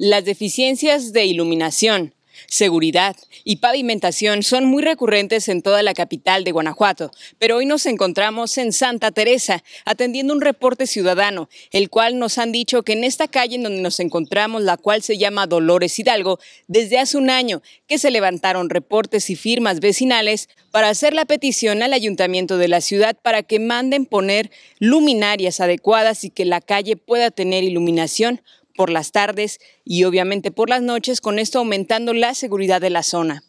Las deficiencias de iluminación, seguridad y pavimentación son muy recurrentes en toda la capital de Guanajuato, pero hoy nos encontramos en Santa Teresa atendiendo un reporte ciudadano, el cual nos han dicho que en esta calle en donde nos encontramos, la cual se llama Dolores Hidalgo, desde hace un año que se levantaron reportes y firmas vecinales para hacer la petición al ayuntamiento de la ciudad para que manden poner luminarias adecuadas y que la calle pueda tener iluminación por las tardes y obviamente por las noches, con esto aumentando la seguridad de la zona.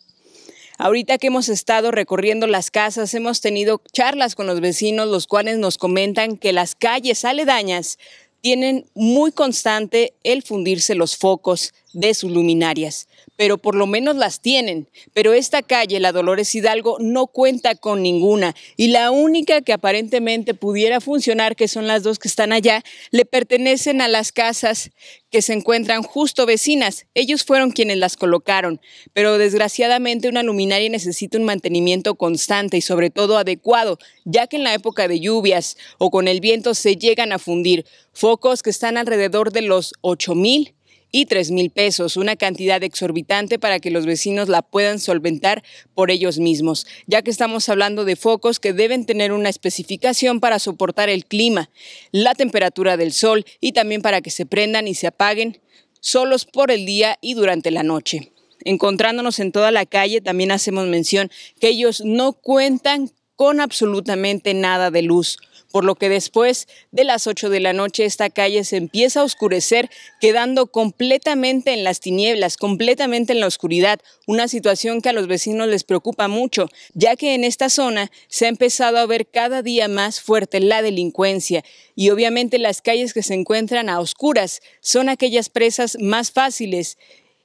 Ahorita que hemos estado recorriendo las casas, hemos tenido charlas con los vecinos, los cuales nos comentan que las calles aledañas tienen muy constante el fundirse los focos de sus luminarias pero por lo menos las tienen. Pero esta calle, la Dolores Hidalgo, no cuenta con ninguna. Y la única que aparentemente pudiera funcionar, que son las dos que están allá, le pertenecen a las casas que se encuentran justo vecinas. Ellos fueron quienes las colocaron, pero desgraciadamente una luminaria necesita un mantenimiento constante y sobre todo adecuado, ya que en la época de lluvias o con el viento se llegan a fundir. Focos que están alrededor de los 8000 y 3 mil pesos, una cantidad exorbitante para que los vecinos la puedan solventar por ellos mismos, ya que estamos hablando de focos que deben tener una especificación para soportar el clima, la temperatura del sol y también para que se prendan y se apaguen solos por el día y durante la noche. Encontrándonos en toda la calle, también hacemos mención que ellos no cuentan con absolutamente nada de luz por lo que después de las 8 de la noche esta calle se empieza a oscurecer, quedando completamente en las tinieblas, completamente en la oscuridad, una situación que a los vecinos les preocupa mucho, ya que en esta zona se ha empezado a ver cada día más fuerte la delincuencia y obviamente las calles que se encuentran a oscuras son aquellas presas más fáciles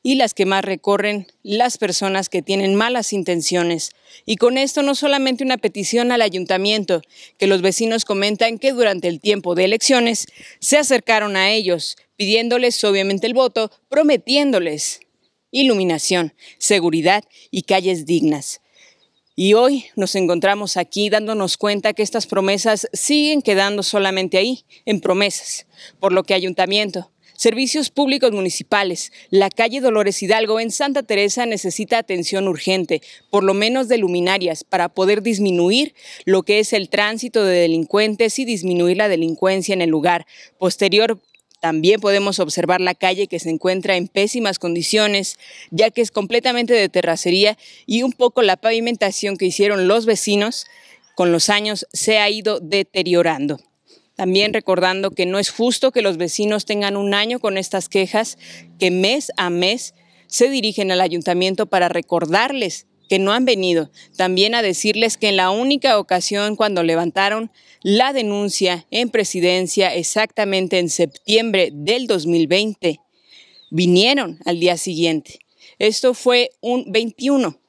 y las que más recorren las personas que tienen malas intenciones. Y con esto no solamente una petición al ayuntamiento, que los vecinos comentan que durante el tiempo de elecciones se acercaron a ellos, pidiéndoles obviamente el voto, prometiéndoles iluminación, seguridad y calles dignas. Y hoy nos encontramos aquí dándonos cuenta que estas promesas siguen quedando solamente ahí, en promesas, por lo que ayuntamiento, Servicios públicos municipales. La calle Dolores Hidalgo en Santa Teresa necesita atención urgente, por lo menos de luminarias, para poder disminuir lo que es el tránsito de delincuentes y disminuir la delincuencia en el lugar. Posterior también podemos observar la calle que se encuentra en pésimas condiciones, ya que es completamente de terracería y un poco la pavimentación que hicieron los vecinos con los años se ha ido deteriorando. También recordando que no es justo que los vecinos tengan un año con estas quejas que mes a mes se dirigen al ayuntamiento para recordarles que no han venido, también a decirles que en la única ocasión cuando levantaron la denuncia en presidencia, exactamente en septiembre del 2020, vinieron al día siguiente. Esto fue un 21.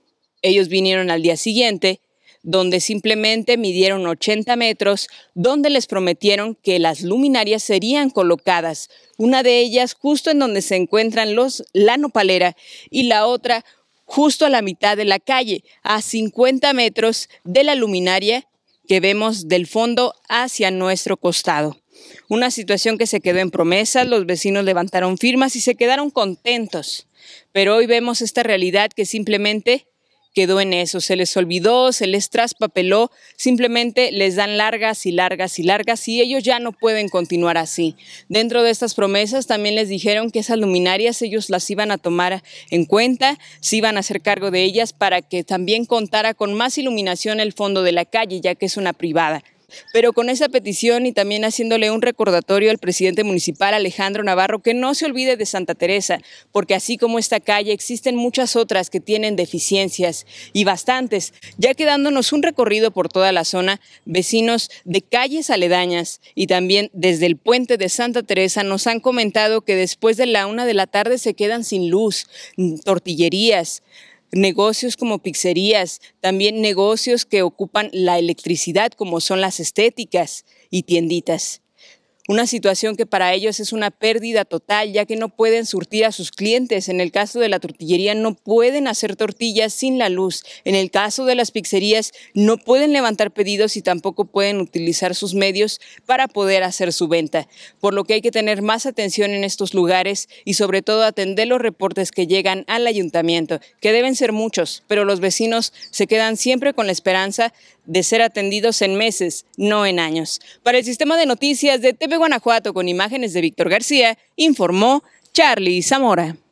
Ellos vinieron al día siguiente donde simplemente midieron 80 metros, donde les prometieron que las luminarias serían colocadas, una de ellas justo en donde se encuentran los la nopalera y la otra justo a la mitad de la calle, a 50 metros de la luminaria que vemos del fondo hacia nuestro costado. Una situación que se quedó en promesas, los vecinos levantaron firmas y se quedaron contentos. Pero hoy vemos esta realidad que simplemente quedó en eso, se les olvidó, se les traspapeló, simplemente les dan largas y largas y largas y ellos ya no pueden continuar así. Dentro de estas promesas también les dijeron que esas luminarias ellos las iban a tomar en cuenta, se iban a hacer cargo de ellas para que también contara con más iluminación el fondo de la calle, ya que es una privada pero con esa petición y también haciéndole un recordatorio al presidente municipal Alejandro Navarro que no se olvide de Santa Teresa, porque así como esta calle existen muchas otras que tienen deficiencias y bastantes, ya quedándonos un recorrido por toda la zona, vecinos de calles aledañas y también desde el puente de Santa Teresa nos han comentado que después de la una de la tarde se quedan sin luz, mm, tortillerías, negocios como pizzerías, también negocios que ocupan la electricidad como son las estéticas y tienditas una situación que para ellos es una pérdida total, ya que no pueden surtir a sus clientes. En el caso de la tortillería no pueden hacer tortillas sin la luz. En el caso de las pizzerías no pueden levantar pedidos y tampoco pueden utilizar sus medios para poder hacer su venta. Por lo que hay que tener más atención en estos lugares y sobre todo atender los reportes que llegan al ayuntamiento, que deben ser muchos, pero los vecinos se quedan siempre con la esperanza de ser atendidos en meses, no en años. Para el sistema de noticias de Guanajuato, con imágenes de Víctor García, informó Charlie Zamora.